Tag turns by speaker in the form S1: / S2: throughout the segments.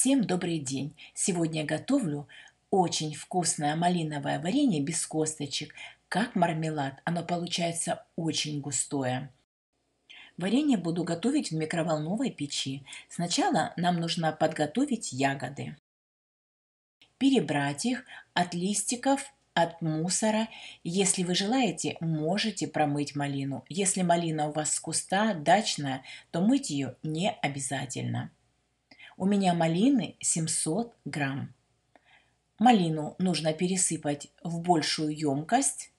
S1: Всем добрый день! Сегодня я готовлю очень вкусное малиновое варенье без косточек, как мармелад. Оно получается очень густое. Варенье буду готовить в микроволновой печи. Сначала нам нужно подготовить ягоды. Перебрать их от листиков, от мусора. Если вы желаете, можете промыть малину. Если малина у вас с куста, дачная, то мыть ее не обязательно. У меня малины 700 грамм. Малину нужно пересыпать в большую емкость.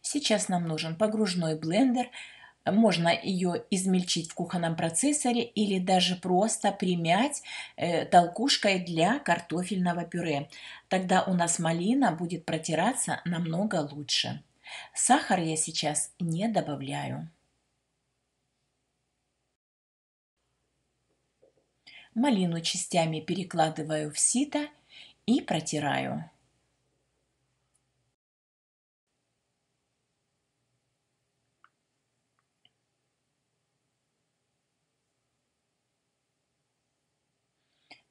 S1: Сейчас нам нужен погружной блендер. Можно ее измельчить в кухонном процессоре или даже просто примять э, толкушкой для картофельного пюре. Тогда у нас малина будет протираться намного лучше. Сахар я сейчас не добавляю. Малину частями перекладываю в сито и протираю.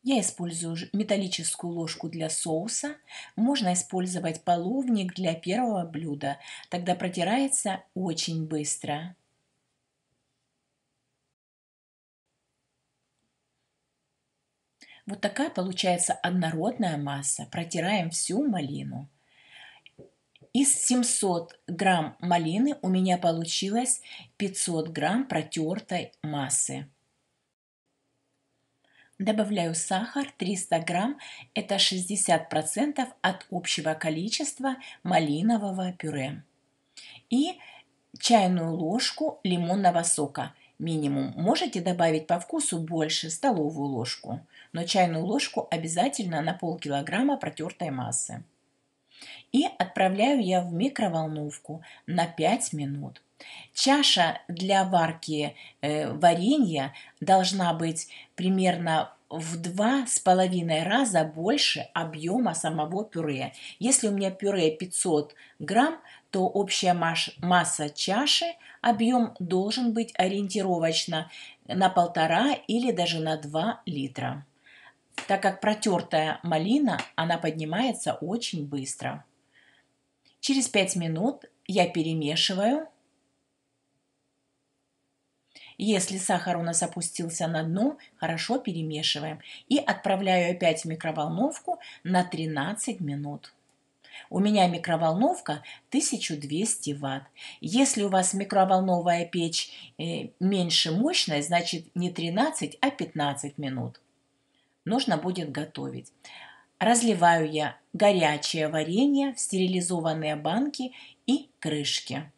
S1: Я использую металлическую ложку для соуса. Можно использовать половник для первого блюда. Тогда протирается очень быстро. Вот такая получается однородная масса. Протираем всю малину. Из 700 грамм малины у меня получилось 500 грамм протертой массы. Добавляю сахар 300 грамм, это 60% от общего количества малинового пюре. И чайную ложку лимонного сока, минимум. Можете добавить по вкусу больше, столовую ложку, но чайную ложку обязательно на полкилограмма протертой массы. И отправляю я в микроволновку на 5 минут. Чаша для варки э, варенья должна быть примерно в два с половиной раза больше объема самого пюре. Если у меня пюре 500 грамм, то общая масса чаши, объем должен быть ориентировочно на полтора или даже на 2 литра. Так как протертая малина, она поднимается очень быстро. Через 5 минут я перемешиваю – если сахар у нас опустился на дно, хорошо перемешиваем и отправляю опять в микроволновку на 13 минут. У меня микроволновка 1200 ватт. Если у вас микроволновая печь э, меньше мощная, значит не 13, а 15 минут. Нужно будет готовить. Разливаю я горячее варенье в стерилизованные банки и крышки.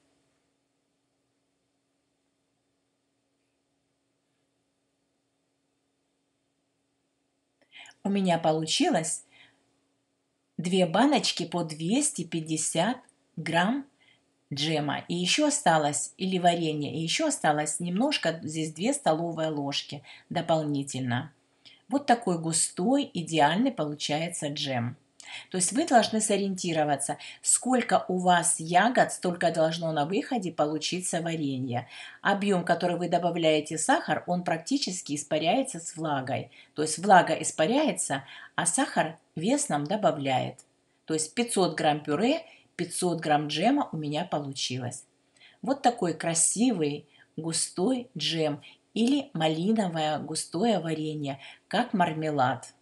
S1: У меня получилось две баночки по 250 грамм джема. И еще осталось, или варенье, и еще осталось немножко, здесь 2 столовые ложки дополнительно. Вот такой густой, идеальный получается джем. То есть вы должны сориентироваться, сколько у вас ягод, столько должно на выходе получиться варенье. Объем, который вы добавляете сахар, он практически испаряется с влагой. То есть влага испаряется, а сахар вес нам добавляет. То есть 500 грамм пюре, 500 грамм джема у меня получилось. Вот такой красивый густой джем или малиновое густое варенье, как мармелад.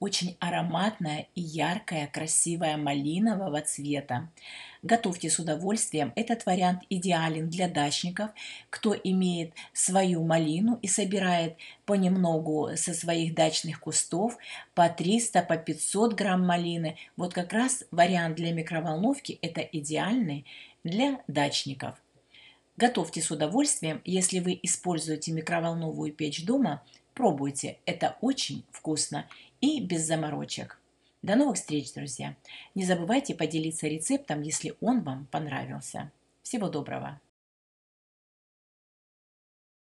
S1: Очень ароматная и яркая, красивая малинового цвета. Готовьте с удовольствием. Этот вариант идеален для дачников, кто имеет свою малину и собирает понемногу со своих дачных кустов по 300, по 500 грамм малины. Вот как раз вариант для микроволновки – это идеальный для дачников. Готовьте с удовольствием, если вы используете микроволновую печь дома, пробуйте, это очень вкусно и без заморочек. До новых встреч, друзья! Не забывайте поделиться рецептом, если он вам понравился. Всего доброго!